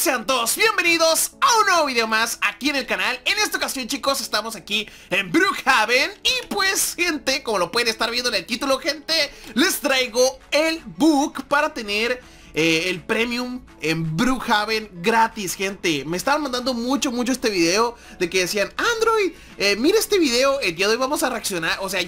sean todos bienvenidos a un nuevo video más aquí en el canal En esta ocasión chicos estamos aquí en Brookhaven Y pues gente, como lo pueden estar viendo en el título gente Les traigo el book para tener eh, el premium en Brookhaven gratis, gente. Me estaban mandando mucho, mucho este video de que decían, Android, eh, mira este video, el día de hoy vamos a reaccionar. O sea,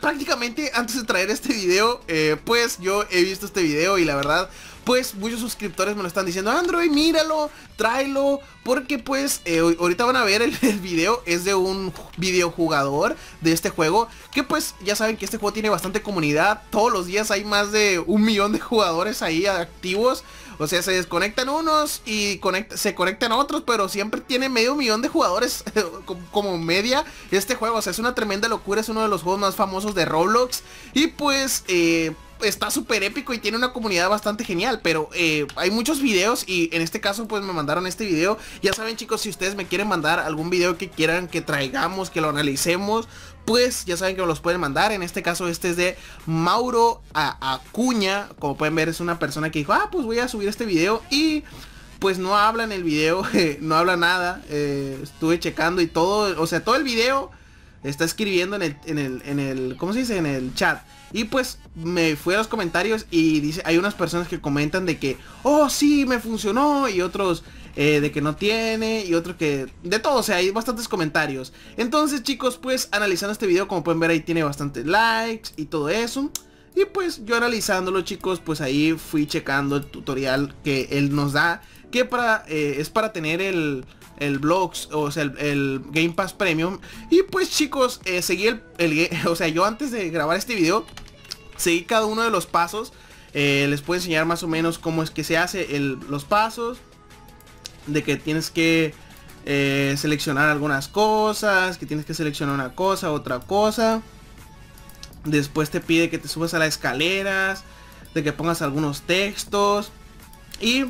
prácticamente antes de traer este video, eh, pues yo he visto este video y la verdad, pues muchos suscriptores me lo están diciendo, Android, míralo, tráelo, porque pues eh, ahorita van a ver el, video, es de un videojugador de este juego, que pues ya saben que este juego tiene bastante comunidad, todos los días hay más de un millón de jugadores ahí activos, o sea, se desconectan unos y se conectan otros, pero siempre tiene medio millón de jugadores como media este juego, o sea, es una tremenda locura, es uno de los juegos más famosos de Roblox, y pues... Eh, está súper épico y tiene una comunidad bastante genial, pero eh, hay muchos videos y en este caso pues me mandaron este video. Ya saben chicos, si ustedes me quieren mandar algún video que quieran que traigamos, que lo analicemos, pues ya saben que me los pueden mandar. En este caso este es de Mauro Acuña. Como pueden ver es una persona que dijo, ah, pues voy a subir este video y pues no habla en el video, no habla nada. Eh, estuve checando y todo, o sea, todo el video está escribiendo en el, en el, en el, ¿cómo se dice? En el chat. Y pues me fui a los comentarios y dice, hay unas personas que comentan de que, oh sí, me funcionó. Y otros eh, de que no tiene. Y otros que, de todo, o sea, hay bastantes comentarios. Entonces chicos, pues analizando este video, como pueden ver ahí tiene bastantes likes y todo eso. Y pues yo analizándolo chicos, pues ahí fui checando el tutorial que él nos da que para, eh, es para tener el, el blogs, o sea, el, Game Pass Premium. Y pues chicos, eh, seguí el, el, o sea, yo antes de grabar este video, seguí cada uno de los pasos. Eh, les puedo enseñar más o menos cómo es que se hace el, los pasos. De que tienes que seleccionar algunas cosas, que tienes que seleccionar una cosa, otra cosa. Después te pide que te subas a las escaleras, de que pongas algunos textos. Y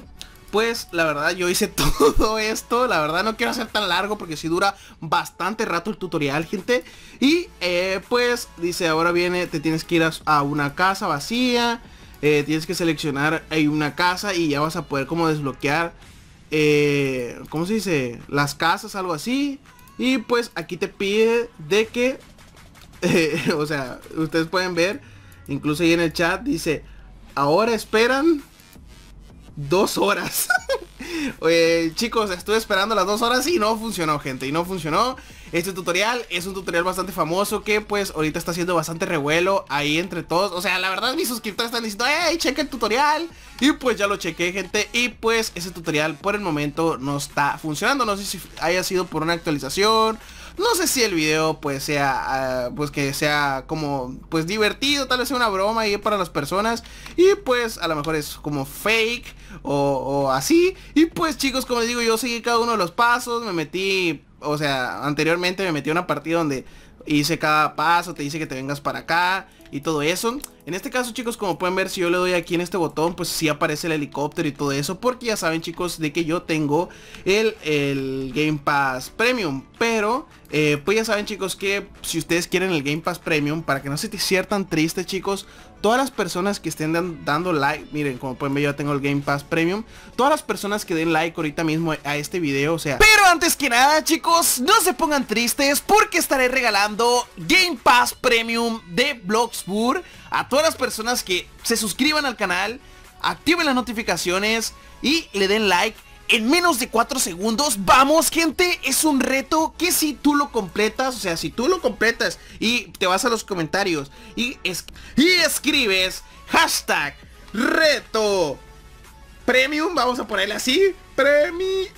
pues la verdad yo hice todo esto. La verdad no quiero hacer tan largo porque si dura bastante rato el tutorial, gente. Y eh, pues dice, ahora viene, te tienes que ir a, una casa vacía. Eh, tienes que seleccionar hay una casa y ya vas a poder como desbloquear, eh, ¿cómo se dice? Las casas, algo así. Y pues aquí te pide de que, o sea, ustedes pueden ver, incluso ahí en el chat dice, ahora esperan dos horas. chicos, estuve esperando las dos horas y no funcionó, gente. Y no funcionó. Este tutorial es un tutorial bastante famoso que pues ahorita está haciendo bastante revuelo ahí entre todos. O sea, la verdad mis suscriptores están diciendo, ¡Ey, checa el tutorial! Y pues ya lo chequé, gente. Y pues ese tutorial por el momento no está funcionando. No sé si haya sido por una actualización no sé si el video pues sea, ah, pues que sea como, pues divertido, tal vez sea una broma y para las personas. Y pues a lo mejor es como fake o, así. Y pues chicos, como les digo, yo seguí cada uno de los pasos, me metí, o sea, anteriormente me metí a una partida donde hice cada paso, te dice que te vengas para acá y todo eso. En este caso chicos como pueden ver si yo le doy aquí en este botón pues sí aparece el helicóptero y todo eso Porque ya saben chicos de que yo tengo el, Game Pass Premium Pero eh, pues ya saben chicos que si ustedes quieren el Game Pass Premium Para que no se te sientan tristes chicos Todas las personas que estén dando like Miren como pueden ver yo tengo el Game Pass Premium Todas las personas que den like ahorita mismo a este video o sea Pero antes que nada chicos no se pongan tristes Porque estaré regalando Game Pass Premium de Blogs a todas las personas que se suscriban al canal, activen las notificaciones y le den like. En menos de 4 segundos, vamos gente, es un reto que si tú lo completas, o sea, si tú lo completas y te vas a los comentarios y, es y escribes hashtag reto premium, vamos a ponerle así, premium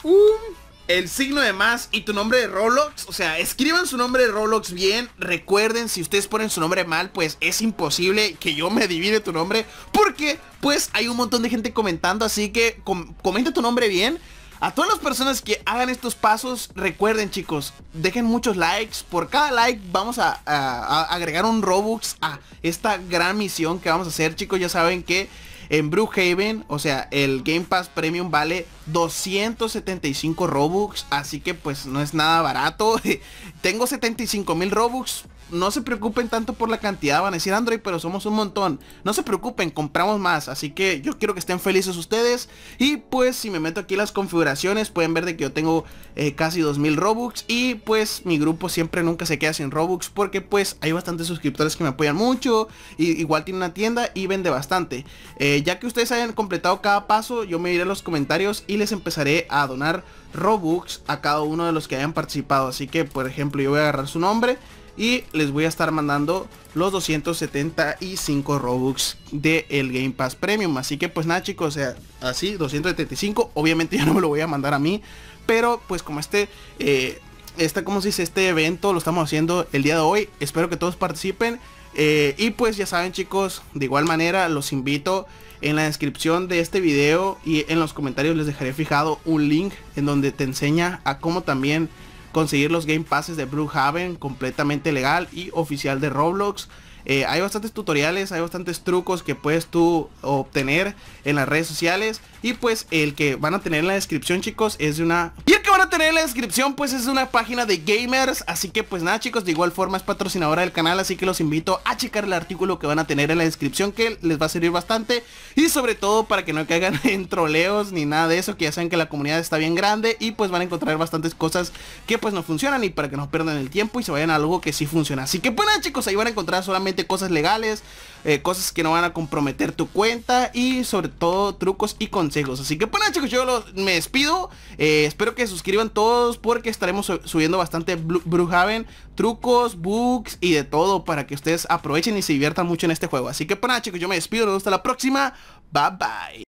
el signo de más y tu nombre de Roblox. O sea, escriban su nombre de Roblox bien. Recuerden, si ustedes ponen su nombre mal, pues es imposible que yo me divide tu nombre. Porque, pues, hay un montón de gente comentando. Así que comenta tu nombre bien. A todas las personas que hagan estos pasos, recuerden chicos, dejen muchos likes. Por cada like vamos a, a agregar un Robux a esta gran misión que vamos a hacer. Chicos, ya saben que en Brookhaven, o sea, el Game Pass Premium vale 275 Robux, así que pues no es nada barato. Tengo 75 mil Robux, no se preocupen tanto por la cantidad, van a decir Android, pero somos un montón. No se preocupen, compramos más. Así que yo quiero que estén felices ustedes. Y pues si me meto aquí las configuraciones, pueden ver de que yo tengo eh, casi 2000 Robux. Y pues mi grupo siempre nunca se queda sin Robux porque pues hay bastantes suscriptores que me apoyan mucho. igual tiene una tienda y vende bastante. Eh, ya que ustedes hayan completado cada paso, yo me iré a los comentarios y les empezaré a donar Robux a cada uno de los que hayan participado. Así que por ejemplo yo voy a agarrar su nombre y les voy a estar mandando los 275 Robux del el Game Pass Premium. Así que pues nada chicos, o sea, así 275, obviamente ya no me lo voy a mandar a mí, pero pues como este... Eh, este, como se dice? Este evento lo estamos haciendo el día de hoy. Espero que todos participen. Eh, y pues ya saben chicos, de igual manera los invito en la descripción de este video y en los comentarios les dejaré fijado un link en donde te enseña a cómo también conseguir los Game Passes de Haven completamente legal y oficial de Roblox. Eh, hay bastantes tutoriales, hay bastantes trucos que puedes tú obtener en las redes sociales. Y pues el que van a tener en la descripción, chicos, es de una... Para tener en la descripción pues es una página de gamers Así que pues nada chicos, de igual forma es patrocinadora del canal Así que los invito a checar el artículo que van a tener en la descripción Que les va a servir bastante Y sobre todo para que no caigan en troleos ni nada de eso Que ya saben que la comunidad está bien grande Y pues van a encontrar bastantes cosas que pues no funcionan Y para que no pierdan el tiempo y se vayan a algo que sí funciona Así que pues nada chicos, ahí van a encontrar solamente cosas legales eh, cosas que no van a comprometer tu cuenta y sobre todo trucos y consejos. Así que para pues chicos, yo me despido. Eh, espero que suscriban todos porque estaremos subiendo bastante Bruhaven, trucos, bugs y de todo para que ustedes aprovechen y se diviertan mucho en este juego. Así que para pues chicos, yo me despido. Nos vemos hasta la próxima. Bye bye.